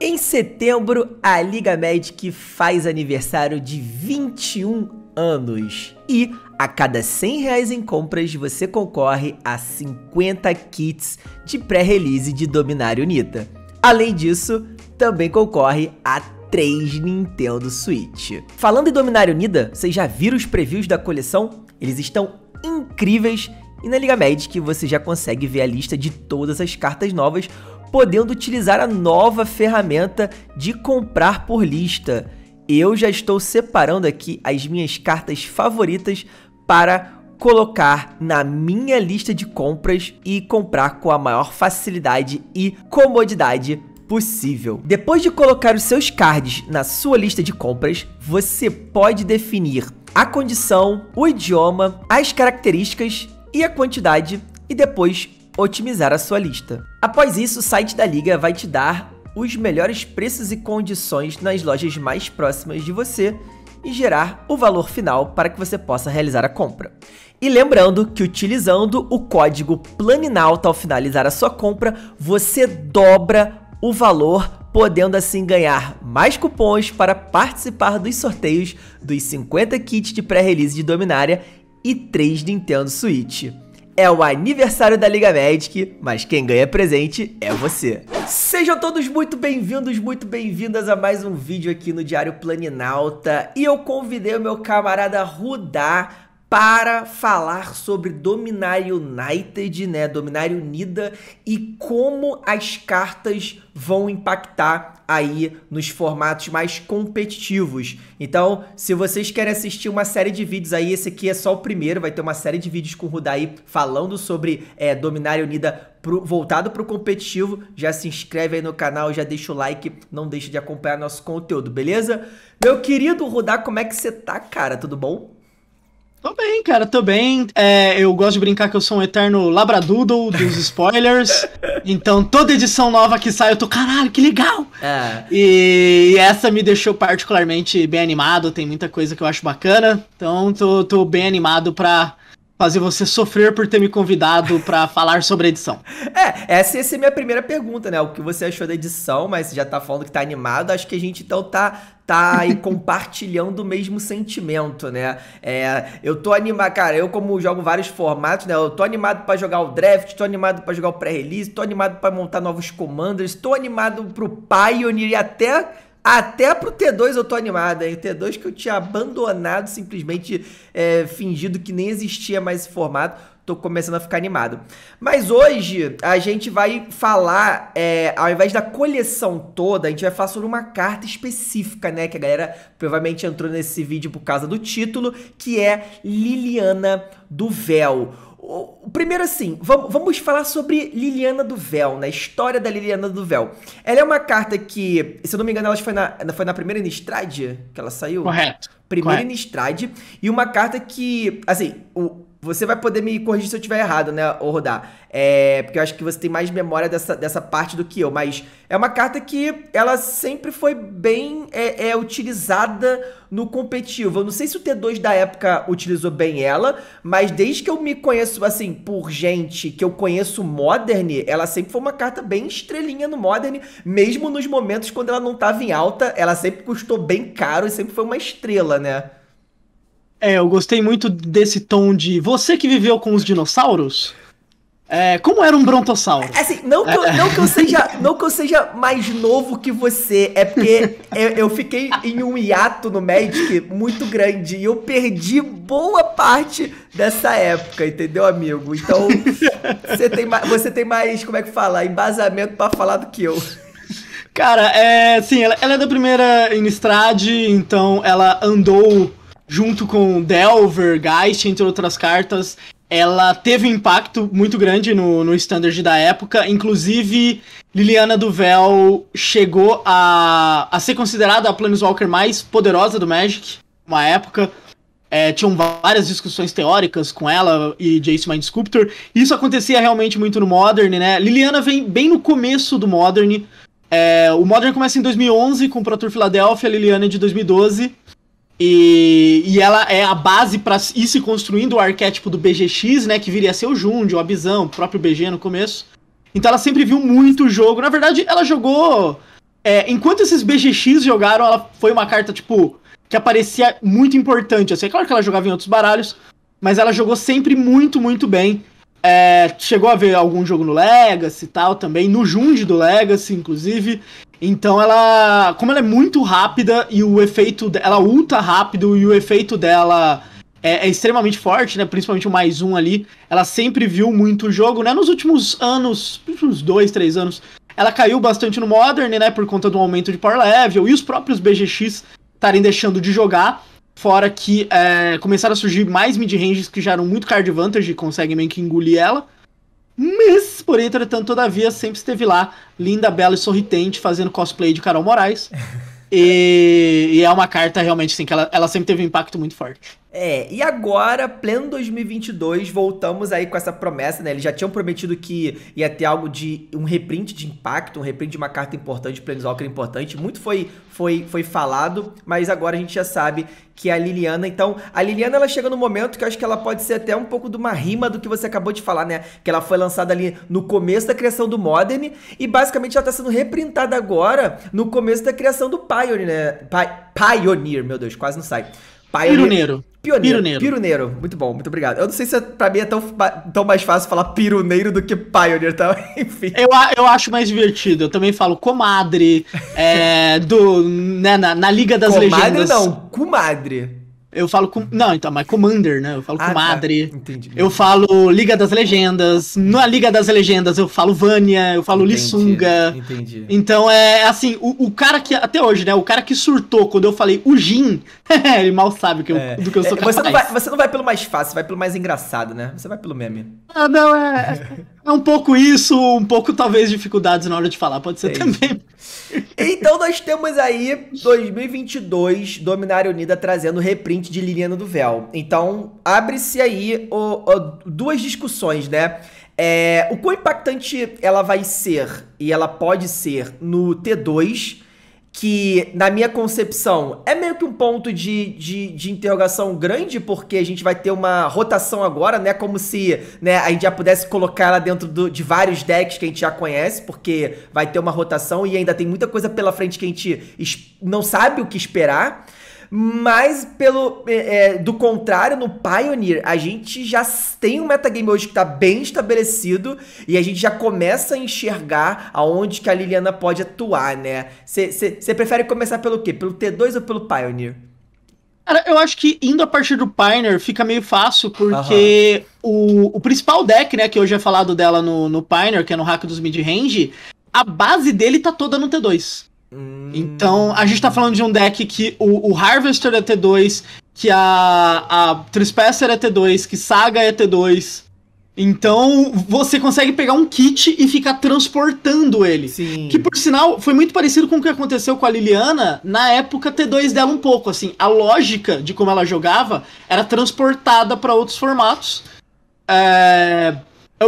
Em setembro, a Liga Magic faz aniversário de 21 anos e a cada 100 reais em compras você concorre a 50 kits de pré-release de Dominário Nita. Além disso, também concorre a 3 Nintendo Switch. Falando em Dominário Unida, vocês já viram os previews da coleção? Eles estão incríveis e na Liga Magic você já consegue ver a lista de todas as cartas novas podendo utilizar a nova ferramenta de comprar por lista. Eu já estou separando aqui as minhas cartas favoritas para colocar na minha lista de compras e comprar com a maior facilidade e comodidade possível. Depois de colocar os seus cards na sua lista de compras, você pode definir a condição, o idioma, as características e a quantidade e depois otimizar a sua lista. Após isso, o site da liga vai te dar os melhores preços e condições nas lojas mais próximas de você e gerar o valor final para que você possa realizar a compra. E lembrando que utilizando o código PLANINALTA ao finalizar a sua compra, você dobra o valor, podendo assim ganhar mais cupons para participar dos sorteios dos 50 kits de pré-release de Dominária e 3 Nintendo Switch. É o aniversário da Liga Magic, mas quem ganha presente é você. Sejam todos muito bem-vindos, muito bem-vindas a mais um vídeo aqui no Diário Planinalta. E eu convidei o meu camarada Rudá para falar sobre Dominar United, né? Dominar Unida e como as cartas vão impactar aí nos formatos mais competitivos. Então, se vocês querem assistir uma série de vídeos aí, esse aqui é só o primeiro, vai ter uma série de vídeos com o Rudai falando sobre é, Dominar Unida pro, voltado para o competitivo. Já se inscreve aí no canal, já deixa o like, não deixa de acompanhar nosso conteúdo, beleza? Meu querido Rudai, como é que você tá, cara? Tudo bom? Tô bem, cara, tô bem. É, eu gosto de brincar que eu sou um eterno labradoodle dos spoilers. então, toda edição nova que sai, eu tô, caralho, que legal! É. E essa me deixou particularmente bem animado, tem muita coisa que eu acho bacana. Então, tô, tô bem animado pra fazer você sofrer por ter me convidado para falar sobre a edição? É, essa, ia é minha primeira pergunta, né? O que você achou da edição, mas você já tá falando que tá animado, acho que a gente então tá tá aí compartilhando o mesmo sentimento, né? É, eu tô animado, cara, eu como jogo vários formatos, né? Eu tô animado para jogar o draft, tô animado para jogar o pré-release, tô animado para montar novos commanders, tô animado pro Pioneer e até até pro T2 eu tô animado, hein? O T2 que eu tinha abandonado, simplesmente é, fingido que nem existia mais esse formato tô começando a ficar animado. Mas hoje a gente vai falar, é, ao invés da coleção toda, a gente vai falar sobre uma carta específica, né? Que a galera provavelmente entrou nesse vídeo por causa do título, que é Liliana do Véu. Primeiro assim, vamos falar sobre Liliana do Véu, né? História da Liliana do Véu. Ela é uma carta que, se eu não me engano, ela foi na, foi na primeira Nistrade que ela saiu? Correto. Primeira Correto. E uma carta que, assim, o, você vai poder me corrigir se eu estiver errado, né, ou rodar. É, porque eu acho que você tem mais memória dessa, dessa parte do que eu. Mas é uma carta que ela sempre foi bem é, é, utilizada no competitivo. Eu não sei se o T2 da época utilizou bem ela, mas desde que eu me conheço, assim, por gente que eu conheço Modern, ela sempre foi uma carta bem estrelinha no Modern, mesmo nos momentos quando ela não estava em alta, ela sempre custou bem caro e sempre foi uma estrela, né? É, eu gostei muito desse tom de você que viveu com os dinossauros. É, como era um brontossauro? É assim, não que, eu, não, que eu seja, não que eu seja mais novo que você, é porque eu, eu, fiquei em um hiato no Magic muito grande e eu perdi boa parte dessa época, entendeu, amigo? Então, você tem, você tem mais, como é que fala, embasamento para falar do que eu. Cara, é, sim, ela, ela é da primeira Innistrad, então ela andou junto com Delver, Geist, entre outras cartas, ela teve um impacto muito grande no, no standard da época. Inclusive, Liliana do Véu chegou a, a ser considerada a Planeswalker mais poderosa do Magic, uma época. É, tinham várias discussões teóricas com ela e Jace Mind Sculptor. Isso acontecia realmente muito no Modern, né? Liliana vem bem no começo do Modern. É, o Modern começa em 2011 com o Pro Tour Philadelphia, Liliana é de 2012. E, e ela é a base para ir se construindo o arquétipo do BGX, né? Que viria a ser o Jund, o Abizão, o próprio BG no começo. Então ela sempre viu muito jogo. Na verdade, ela jogou. É, enquanto esses BGX jogaram, ela foi uma carta, tipo, que aparecia muito importante. Assim, é claro que ela jogava em outros baralhos, mas ela jogou sempre muito, muito bem. É, chegou a ver algum jogo no Legacy e tal também, no Jund do Legacy, inclusive. Então ela. Como ela é muito rápida e o efeito. Ela é ulta rápido e o efeito dela é, é, extremamente forte, né? Principalmente o mais um ali. Ela sempre viu muito o jogo, né? Nos últimos anos, uns dois, três anos, ela caiu bastante no Modern, né? Por conta do aumento de power level e os próprios BGX estarem deixando de jogar. Fora que é, começaram a surgir mais mid-ranges que já eram muito card advantage e conseguem meio que engolir ela. Mas, porém, entretanto, todavia, sempre esteve lá, linda, bela e sorritente, fazendo cosplay de Carol Moraes. e, e, é uma carta realmente, assim, que ela, ela sempre teve um impacto muito forte. É, e agora, pleno 2022, voltamos aí com essa promessa, né? Eles já tinham prometido que ia ter algo de um reprint de impacto, um reprint de uma carta importante, Planeswalker importante. Muito foi, foi, foi falado, mas agora a gente já sabe que é a Liliana. Então, a Liliana ela chega no momento que eu acho que ela pode ser até um pouco de uma rima do que você acabou de falar, né? Que ela foi lançada ali no começo da criação do Modern e basicamente ela tá sendo reprintada agora no começo da criação do Pioneer, né? Pi Pioneer, meu Deus, quase não sai. Pioneer. Pioneiro. Pioneiro. Piruneiro. Piruneiro. Muito bom, muito obrigado. Eu não sei se é, pra mim é tão, tão mais fácil falar piruneiro do que pioneer, tá? Enfim. Eu, eu acho mais divertido. Eu também falo comadre, é, do, né, na, na Liga das comadre Legendas. Comadre não, comadre. Eu falo com. Uhum. Não, então, mas Commander, né? Eu falo ah, Comadre. Tá. Entendi. Eu falo Liga das Legendas. Na é Liga das Legendas eu falo Vânia, eu falo entendi, Lissunga. Entendi. Então é, é assim, o, o, cara que. Até hoje, né? O cara que surtou quando eu falei o Jin, ele mal sabe que eu, é. do que eu sou capaz. É, você não, vai, você não vai pelo mais fácil, vai pelo mais engraçado, né? Você vai pelo meme. Ah, não, é. É um pouco isso, um pouco talvez dificuldades na hora de falar, pode ser é também. então nós temos aí 2022 Dominária Unida trazendo reprint de Liliana do Véu. Então abre-se aí o, o, duas discussões, né? É, o quão impactante ela vai ser e ela pode ser no T2 que, na minha concepção, é meio que um ponto de, de, de, interrogação grande, porque a gente vai ter uma rotação agora, né? Como se né, a gente já pudesse colocar ela dentro do, de vários decks que a gente já conhece, porque vai ter uma rotação e ainda tem muita coisa pela frente que a gente não sabe o que esperar. Mas pelo é, é, do contrário, no Pioneer, a gente já tem um metagame hoje que está bem estabelecido e a gente já começa a enxergar aonde que a Liliana pode atuar, né? Você prefere começar pelo quê? Pelo T2 ou pelo Pioneer? Cara, eu acho que indo a partir do Pioneer fica meio fácil, porque uhum. o, o principal deck, né, que hoje é falado dela no, no Pioneer, que é no hack dos mid-range, a base dele tá toda no T2. Então, a gente tá falando de um deck que o, o Harvester é T2, que a, a Trispecer é T2, que Saga é T2. Então, você consegue pegar um kit e ficar transportando ele. Sim. Que, por sinal, foi muito parecido com o que aconteceu com a Liliana na época T2 dela um pouco, assim. A lógica de como ela jogava era transportada para outros formatos. É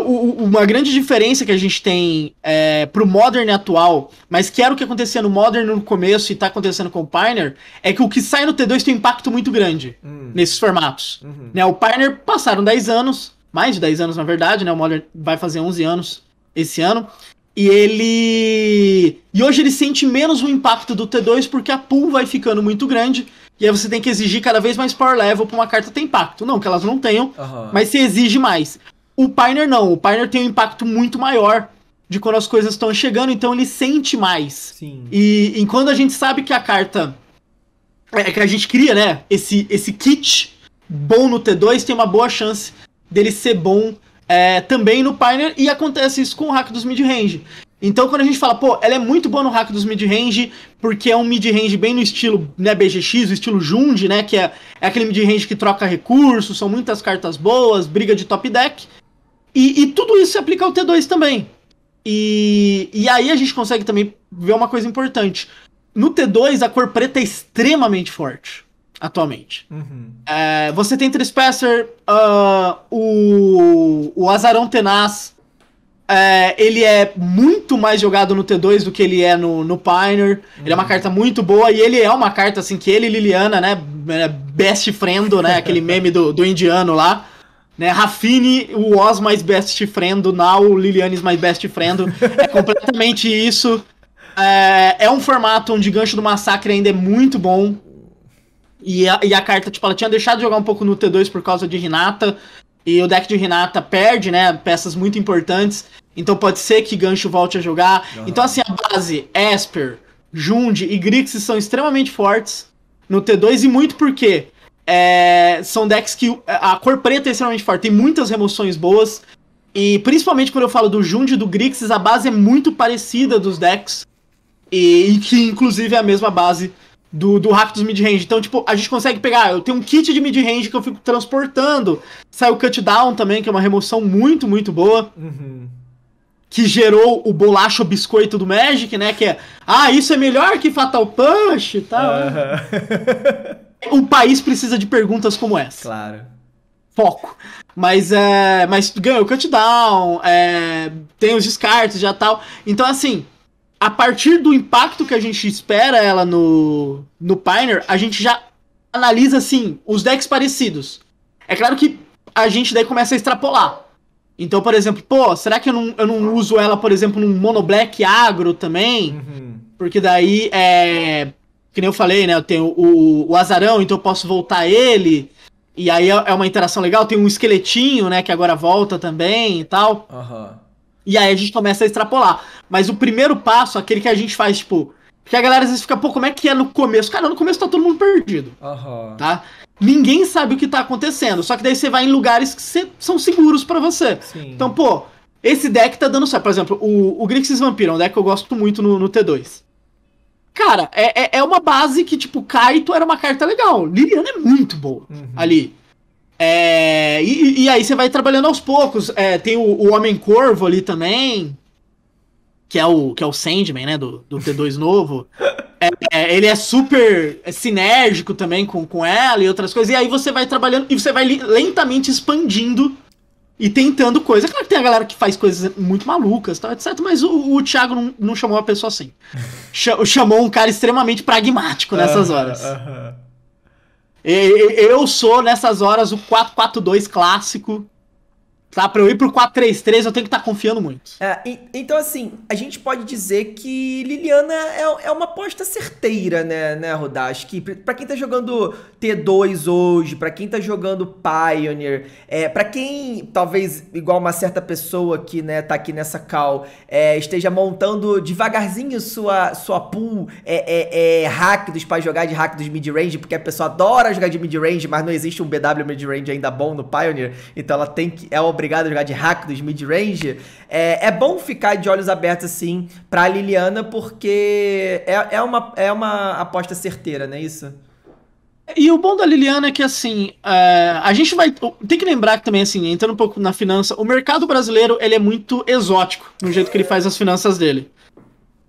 uma grande diferença que a gente tem é, pro Modern atual, mas que era o que acontecia no Modern no começo e tá acontecendo com o Pioneer, é que o que sai no T2 tem um impacto muito grande hum. nesses formatos. Uhum. Né, o Pioneer passaram 10 anos, mais de 10 anos na verdade, né? O Modern vai fazer 11 anos esse ano. E ele. E hoje ele sente menos o impacto do T2 porque a pool vai ficando muito grande. E aí você tem que exigir cada vez mais power level para uma carta ter impacto. Não que elas não tenham, uhum. mas se exige mais. O Piner não, o Piner tem um impacto muito maior de quando as coisas estão chegando, então ele sente mais. Sim. E enquanto a gente sabe que a carta é que a gente cria, né, esse esse kit bom no T2 tem uma boa chance dele ser bom é, também no Pioneer e acontece isso com o hack dos mid-range. Então quando a gente fala, pô, ela é muito boa no hack dos mid-range, porque é um mid-range bem no estilo né, BGX, o estilo Jund, né? Que é, é aquele mid-range que troca recursos, são muitas cartas boas, briga de top deck. E, e, tudo isso se aplica ao T2 também. E, e aí a gente consegue também ver uma coisa importante. No T2, a cor preta é extremamente forte atualmente. Uhum. É, você tem Trespasser, uh, ah, o, o Azarão Tenaz. É, ele é muito mais jogado no T2 do que ele é no, no Pioneer. Uhum. Ele é uma uhum. carta muito boa e ele é uma carta assim que ele e Liliana, né? É best friend, né? Aquele meme do, do indiano lá. Né, Rafine, o Oz mais best friend, o Now, Lilianes mais best friend. É completamente isso. É, é, um formato onde Gancho do Massacre ainda é muito bom. E a, e a carta, tipo, ela tinha deixado de jogar um pouco no T2 por causa de Renata. E o deck de Renata perde, né? Peças muito importantes. Então pode ser que Gancho volte a jogar. Uhum. Então, assim, a base, Esper, Jund e Grixis são extremamente fortes no T2 e muito por quê? É, são decks que é, a cor preta é extremamente forte, tem muitas remoções boas. E principalmente quando eu falo do Jund e do Grixis, a base é muito parecida dos decks. E, e que inclusive é a mesma base do, do hack dos midrange. Então, tipo, a gente consegue pegar. Eu tenho um kit de midrange que eu fico transportando. Sai o cutdown também, que é uma remoção muito, muito boa. Uhum. Que gerou o bolacho biscoito do Magic, né? Que é. Ah, isso é melhor que Fatal Punch e tal. Uhum. o país precisa de perguntas como essa. Claro. Foco. Mas, é, mas ganha o countdown, é, tem os descartes já tal. Então, assim, a partir do impacto que a gente espera ela no, no Pioneer, a gente já analisa, assim, os decks parecidos. É claro que a gente daí começa a extrapolar. Então, por exemplo, pô, será que eu não, eu não uso ela, por exemplo, num mono black agro também? Uhum. Porque daí é, que nem eu falei, né? Eu tenho o, o azarão, então eu posso voltar ele. E aí é, é uma interação legal. Tem um esqueletinho, né? Que agora volta também e tal. Uhum. E aí a gente começa a extrapolar. Mas o primeiro passo, aquele que a gente faz, tipo. Porque a galera às vezes fica, pô, como é que é no começo? Cara, no começo tá todo mundo perdido. Uhum. Tá? Ninguém sabe o que tá acontecendo. Só que daí você vai em lugares que cê, são seguros para você. Sim. Então, pô, esse deck tá dando certo. Por exemplo, o, o Grixis Vampiro é um deck que eu gosto muito no, no T2. Cara, é, é, é uma base que, tipo, Kaito era uma carta legal. Liliana é muito boa uhum. ali. É, e, e, aí você vai trabalhando aos poucos. É, tem o, o, Homem Corvo ali também. Que é o, que é o Sandman, né? Do, do T2 novo. É, é, ele é super sinérgico também com, com ela e outras coisas. E aí você vai trabalhando e você vai lentamente expandindo e tentando coisas. Claro que tem a galera que faz coisas muito malucas, tal, etc. Mas o, o Thiago não, não, chamou uma pessoa assim. chamou um cara extremamente pragmático nessas horas. Uh -huh. Eu sou, nessas horas, o 442 clássico Tá? Pra eu ir pro 4-3-3, eu tenho que estar tá confiando muito. É, e, então, assim, a gente pode dizer que Liliana é, é uma aposta certeira, né, né, Rodar? Acho que pra quem tá jogando T2 hoje, pra quem tá jogando Pioneer, é, pra quem, talvez, igual uma certa pessoa que, né, tá aqui nessa call, é, esteja montando devagarzinho sua, sua pool é, é, é, rápidos pra jogar de rápidos mid-range, porque a pessoa adora jogar de mid-range, mas não existe um BW mid-range ainda bom no Pioneer, então ela tem que... É obrigada obrigado a jogar de dos mid-range. É, é bom ficar de olhos abertos, assim, pra Liliana, porque é, é, uma, é uma aposta certeira, não é isso? E o bom da Liliana é que, assim, é, a gente vai. Tem que lembrar que também, assim, entrando um pouco na finança, o mercado brasileiro ele é muito exótico no jeito que ele faz as finanças dele.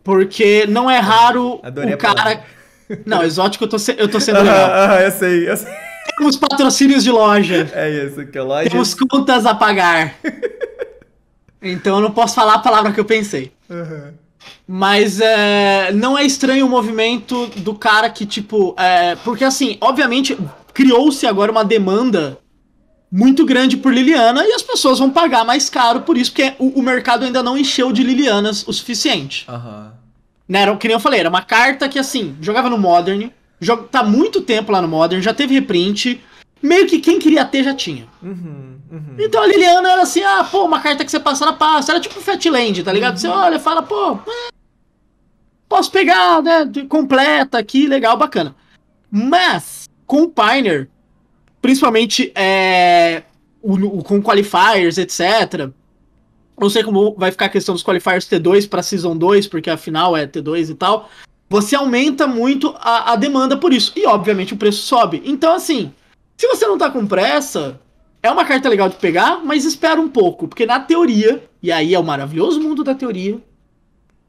Porque não é raro Adorei o cara. Não, exótico eu tô, se... eu tô sendo legal. Ah, ah, eu sei, eu sei. Temos patrocínios de loja. É isso, que é loja. Temos contas a pagar. então eu não posso falar a palavra que eu pensei. Uhum. Mas é, não é estranho o movimento do cara que, tipo. É, porque, assim, obviamente, criou-se agora uma demanda muito grande por Liliana e as pessoas vão pagar mais caro por isso, porque o, o mercado ainda não encheu de Lilianas o suficiente. Aham. Uhum. Né, era, que nem eu falei, era uma carta que, assim, jogava no Modern, Joga, tá muito tempo lá no Modern, já teve reprint. Meio que quem queria ter já tinha. Uhum, uhum. Então a Liliana era assim, ah, pô, uma carta que você passa na pasta. Era tipo Fatland, tá ligado? Uhum. Você olha fala, pô, posso pegar, né? Completa aqui, legal, bacana. Mas, com o Pioneer, principalmente é, o, o, com qualifiers, etc. Não sei como vai ficar a questão dos qualifiers T2 para Season 2, porque afinal é T2 e tal você aumenta muito a, a, demanda por isso. E obviamente o preço sobe. Então, assim, se você não tá com pressa, é uma carta legal de pegar, mas espera um pouco. Porque na teoria, e aí é o maravilhoso mundo da teoria,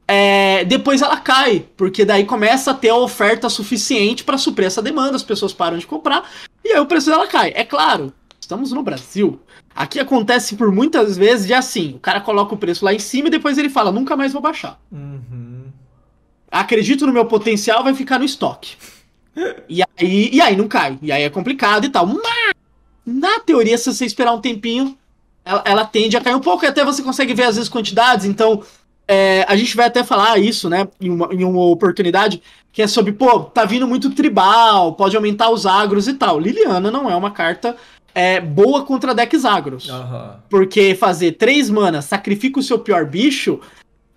é, depois ela cai. Porque daí começa a ter a oferta suficiente para suprir essa demanda, as pessoas param de comprar, e aí o preço dela cai. É claro, estamos no Brasil. Aqui acontece por muitas vezes de assim: o cara coloca o preço lá em cima e depois ele fala, nunca mais vou baixar. Hum acredito no meu potencial, vai ficar no estoque. E aí, e aí não cai. E aí é complicado e tal. Mas, na teoria, se você esperar um tempinho, ela, ela tende a cair um pouco e até você consegue ver às vezes quantidades. Então, é, a gente vai até falar isso, né, em uma, em uma oportunidade, que é sobre, pô, tá vindo muito tribal, pode aumentar os agros e tal. Liliana não é uma carta é, boa contra decks agros. Uhum. Porque fazer três manas, sacrifica o seu pior bicho,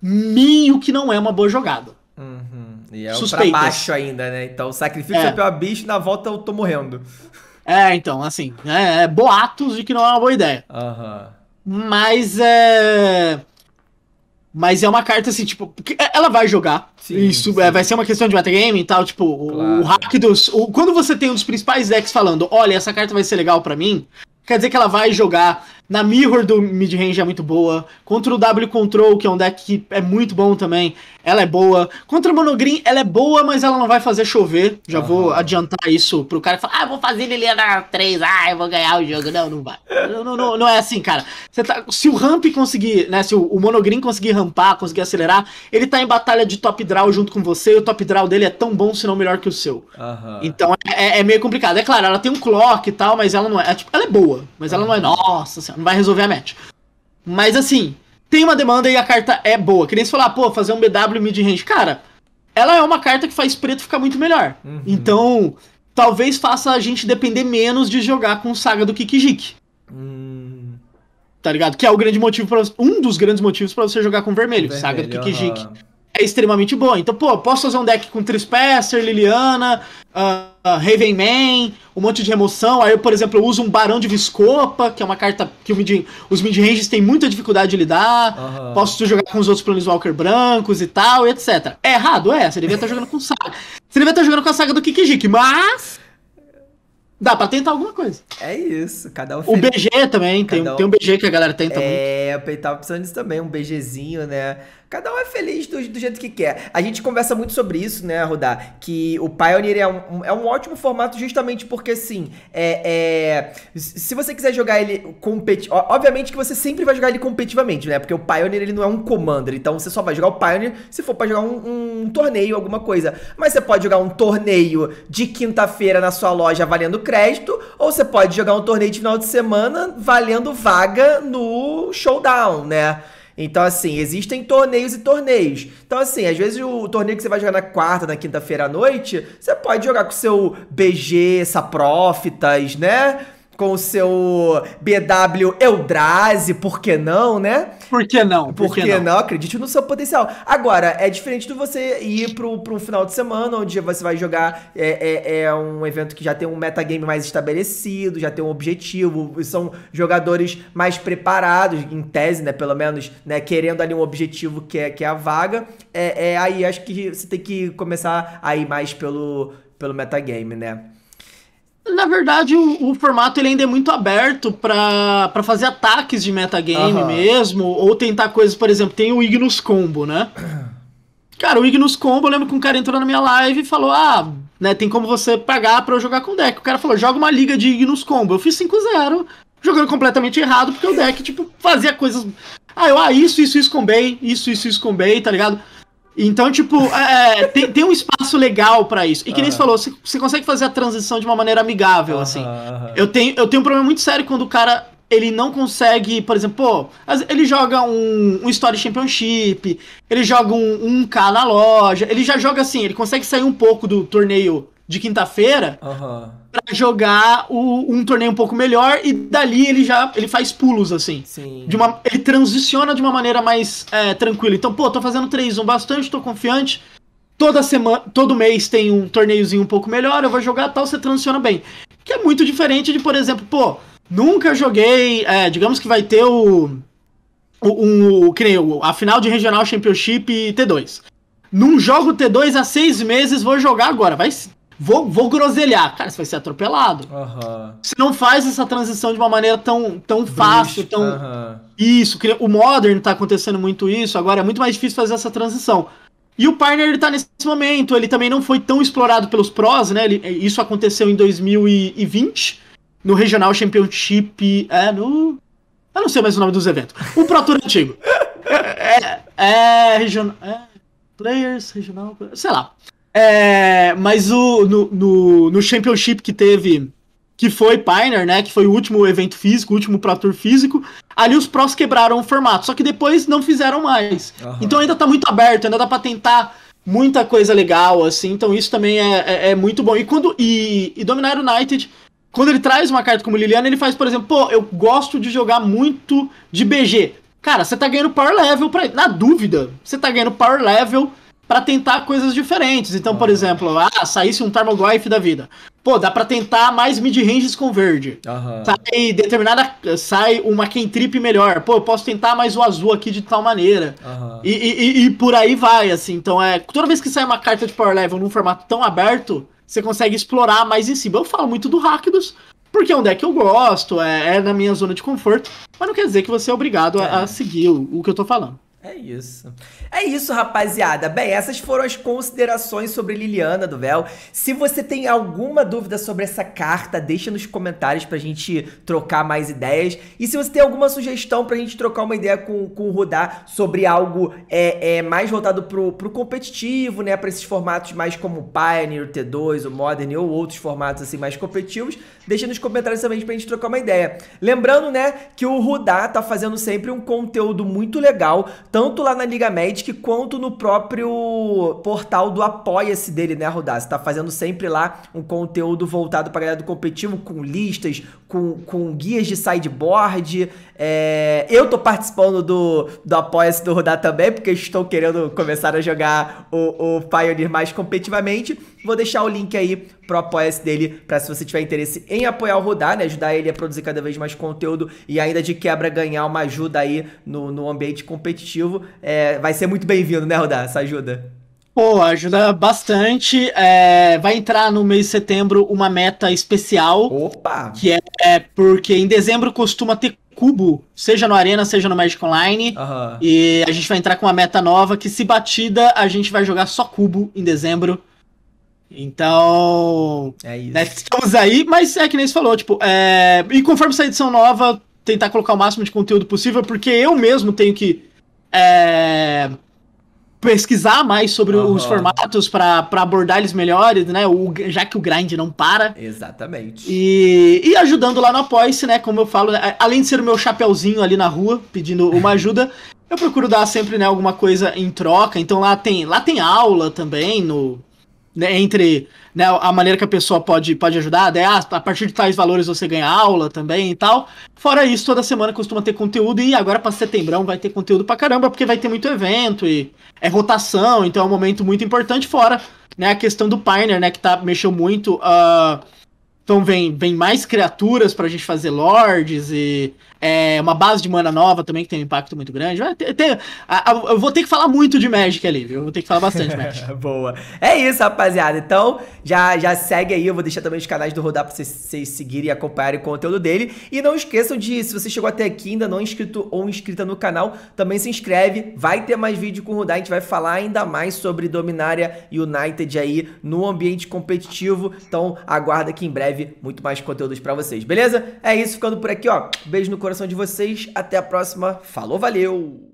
meio que não é uma boa jogada. Uhum. E é Suspeitas. pra baixo ainda, né? Então, sacrifício é. é pior bicho, na volta eu tô morrendo. É, então, assim, é, é boatos de que não é uma boa ideia. Uhum. Mas é. Mas é uma carta assim, tipo, é, ela vai jogar. Sim, isso é, sim. É, vai ser uma questão de metagame e tal. Tipo, claro. o hack dos. O, quando você tem um dos principais decks falando, olha, essa carta vai ser legal para mim, quer dizer que ela vai jogar na Mirror do midrange é muito boa. Contra o W Control, que é um deck que é muito bom também, ela é boa. Contra o Monogreen, ela é boa, mas ela não vai fazer chover. Já uhum. vou adiantar isso pro cara que fala, ah, eu vou fazer Liliana 3, ah, eu vou ganhar o jogo. Não, não vai. Não, não, não, não é assim, cara. Tá, se o ramp conseguir, né, se o, o Monogreen conseguir rampar, conseguir acelerar, ele tá em batalha de top draw junto com você e o top draw dele é tão bom, se não melhor que o seu. Uhum. Então é, é, é, meio complicado. É claro, ela tem um clock e tal, mas ela não é, é tipo, ela é boa, mas uhum. ela não é, nossa senhora não vai resolver a match. Mas assim, tem uma demanda e a carta é boa. Que nem se falar, pô, fazer um BW mid-range. Cara, ela é uma carta que faz preto ficar muito melhor. Uhum. Então, talvez faça a gente depender menos de jogar com Saga do Kikijik. Hum. Tá ligado? Que é o grande motivo para Um dos grandes motivos para você jogar com vermelho, vermelho Saga do Kikijik. Uhum é extremamente boa. Então, pô, posso fazer um deck com Trespasser, Liliana, uh, uh, um monte de remoção. Aí, eu, por exemplo, eu uso um Barão de Viscopa, que é uma carta que mid, os mid-ranges têm muita dificuldade de lidar. Uhum. Posso jogar com os outros Planeswalker brancos e tal, e etc. É errado, é. Você devia estar tá jogando com saga. Você devia estar tá jogando com a saga do Kikijik, mas... Dá pra tentar alguma coisa. É isso, cada um. O BG também, tem, um... tem um BG que a galera tenta é, muito. É, eu tava precisando disso também, um BGzinho, né? Cada um é feliz do, do, jeito que quer. A gente conversa muito sobre isso, né, Rodar? Que o Pioneer é um, é um ótimo formato justamente porque, assim, é, é, se você quiser jogar ele competitivo... Obviamente que você sempre vai jogar ele competitivamente, né? Porque o Pioneer, ele não é um Commander. Então, você só vai jogar o Pioneer se for pra jogar um, um torneio, alguma coisa. Mas você pode jogar um torneio de quinta-feira na sua loja valendo crédito, ou você pode jogar um torneio de final de semana valendo vaga no Showdown, né? Então, assim, existem torneios e torneios. Então, assim, às vezes o torneio que você vai jogar na quarta, na quinta-feira à noite, você pode jogar com seu BG, Saprofitas, né? com o seu BW Eldrazi, por que não, né? Por que não? Por, por que, que não? não? Acredite no seu potencial. Agora, é diferente de você ir pro, pro final de semana, onde você vai jogar é, é, é, um evento que já tem um metagame mais estabelecido, já tem um objetivo, são jogadores mais preparados, em tese, né, pelo menos, né, querendo ali um objetivo que é, que é a vaga. É, é aí acho que você tem que começar a ir mais pelo, pelo metagame, né? Na verdade, o, o, formato ele ainda é muito aberto para fazer ataques de metagame uhum. mesmo, ou tentar coisas, por exemplo, tem o Ignus Combo, né? Cara, o Ignus Combo, eu lembro que um cara entrou na minha live e falou: Ah, né, tem como você pagar para eu jogar com deck. O cara falou: Joga uma liga de Ignus Combo. Eu fiz 5-0, jogando completamente errado, porque o deck, tipo, fazia coisas. Ah, eu, ah, isso, isso, isso combei, isso, isso, isso combei, tá ligado? Então, tipo, é, é, tem, tem um espaço legal para isso. E que nem você falou, você, consegue fazer a transição de uma maneira amigável, assim. Eu, tenho, eu tenho um problema muito sério quando o cara ele não consegue, por exemplo, pô, ele joga um, um Story Championship, ele joga um, um K na loja, ele já joga assim, ele consegue sair um pouco do torneio de quinta-feira uhum. para jogar o, um torneio um pouco melhor e dali ele já ele faz pulos assim. Sim. De uma, ele transiciona de uma maneira mais é, tranquila. Então, pô, tô fazendo 3-1 bastante, tô confiante. Toda semana, todo mês tem um torneiozinho um pouco melhor, eu vou jogar tal, você transiciona bem. Que é muito diferente de, por exemplo, pô, nunca joguei, é, digamos que vai ter o o, o, o, a final de Regional Championship T2. num jogo T2 há seis meses, vou jogar agora. Vai, vou, vou groselhar. Cara, você vai ser atropelado. Uhum. Você não faz essa transição de uma maneira tão, tão fácil, tão. Uhum. Isso. O Modern tá acontecendo muito isso, agora é muito mais difícil fazer essa transição. E o Partner ele tá nesse momento, ele também não foi tão explorado pelos pros, né? Ele, é, isso aconteceu em 2020, no Regional Championship. É, no. Eu não sei mais o nome dos eventos. O Pro Tour é antigo. É. É. Regional. É, players, Regional. Sei lá. É, mas o, no, no, no, Championship que teve, que foi Pioneer, né? Que foi o último evento físico, o último Pro Tour físico. Ali os prós quebraram o formato, só que depois não fizeram mais. Uhum. Então ainda tá muito aberto, ainda dá pra tentar muita coisa legal, assim. Então isso também é, é, é muito bom. E quando e, e Dominar United quando ele traz uma carta como Liliana, ele faz, por exemplo, pô, eu gosto de jogar muito de BG. Cara, você tá ganhando power level pra... Na dúvida, você tá ganhando power level para tentar coisas diferentes. Então, por uhum. exemplo, ah, saísse um Tarmogoyf da vida. Pô, dá para tentar mais mid-ranges com verde. Uhum. Sai determinada. Sai uma trip melhor. Pô, eu posso tentar mais o azul aqui de tal maneira. E, e, e, por aí vai, assim. Então é. Toda vez que sai uma carta de Power Level num formato tão aberto, você consegue explorar mais em cima. Eu falo muito do Rakdos, porque é um deck que eu gosto, é, é, na minha zona de conforto, mas não quer dizer que você é obrigado é. A, a, é. seguir o, o que eu tô falando. É isso. É isso, rapaziada. Bem, essas foram as considerações sobre Liliana do Véu. Se você tem alguma dúvida sobre essa carta, deixa nos comentários pra gente trocar mais ideias. E se você tem alguma sugestão pra gente trocar uma ideia com, com o Rudá sobre algo é, é, mais voltado pro, pro competitivo, né? Pra esses formatos mais como o Pioneer, o T2, o Modern ou outros formatos assim mais competitivos, deixa nos comentários também pra gente trocar uma ideia. Lembrando, né, que o Rudá tá fazendo sempre um conteúdo muito legal tanto lá na Liga Magic quanto no próprio portal do Apoia-se dele, né, Você Tá fazendo sempre lá um conteúdo voltado para galera do competitivo, com listas, com, com guias de sideboard. É... Eu tô participando do, do Apoia-se do Rodar também, porque estou querendo começar a jogar o, o Pioneer mais competitivamente. Vou deixar o link aí pro apoia-se dele, para se você tiver interesse em apoiar o Rodar, né? Ajudar ele a produzir cada vez mais conteúdo e ainda de quebra ganhar uma ajuda aí no, no ambiente competitivo. É, vai ser muito bem-vindo, né, Rodar? Essa ajuda. Pô, ajuda bastante. É, vai entrar no mês de setembro uma meta especial. Opa! Que é, é porque em dezembro costuma ter cubo, seja no Arena, seja no Magic Online. Uhum. E a gente vai entrar com uma meta nova que, se batida, a gente vai jogar só cubo em dezembro. Então. É isso. Né, estamos aí, mas é que nem você falou, tipo, é, e conforme essa edição nova, tentar colocar o máximo de conteúdo possível, porque eu mesmo tenho que. É, pesquisar mais sobre uhum. os formatos para abordar eles melhores, né? O, já que o grind não para. Exatamente. E, e ajudando lá no Apoice, né? Como eu falo, né, além de ser o meu chapeuzinho ali na rua pedindo uma ajuda, eu procuro dar sempre né, alguma coisa em troca. Então lá tem lá tem aula também no né, entre né, a maneira que a pessoa pode, pode ajudar, né, a partir de tais valores você ganha aula também e tal. Fora isso, toda semana costuma ter conteúdo e agora para setembrão vai ter conteúdo pra caramba, porque vai ter muito evento e é rotação, então é um momento muito importante. Fora né, a questão do Pioneer, né, que tá, mexeu muito. Uh, então vem, vem mais criaturas pra gente fazer lords e é uma base de mana nova também que tem um impacto muito grande. eu vou ter que falar muito de Magic ali, viu? Eu vou ter que falar bastante Magic. Boa. É isso, rapaziada. Então, já, já segue aí. Eu vou deixar também os canais do Rodar pra vocês, vocês seguirem e acompanharem o conteúdo dele. E não esqueçam de, se você chegou até aqui ainda não é inscrito ou inscrita no canal, também se inscreve. Vai ter mais vídeo com o Rodar. A gente vai falar ainda mais sobre Dominária United aí no ambiente competitivo. Então, aguarda que em breve muito mais conteúdos para vocês, beleza? É isso, ficando por aqui, ó. Beijo no coração coração de vocês. Até a próxima. Falou, valeu!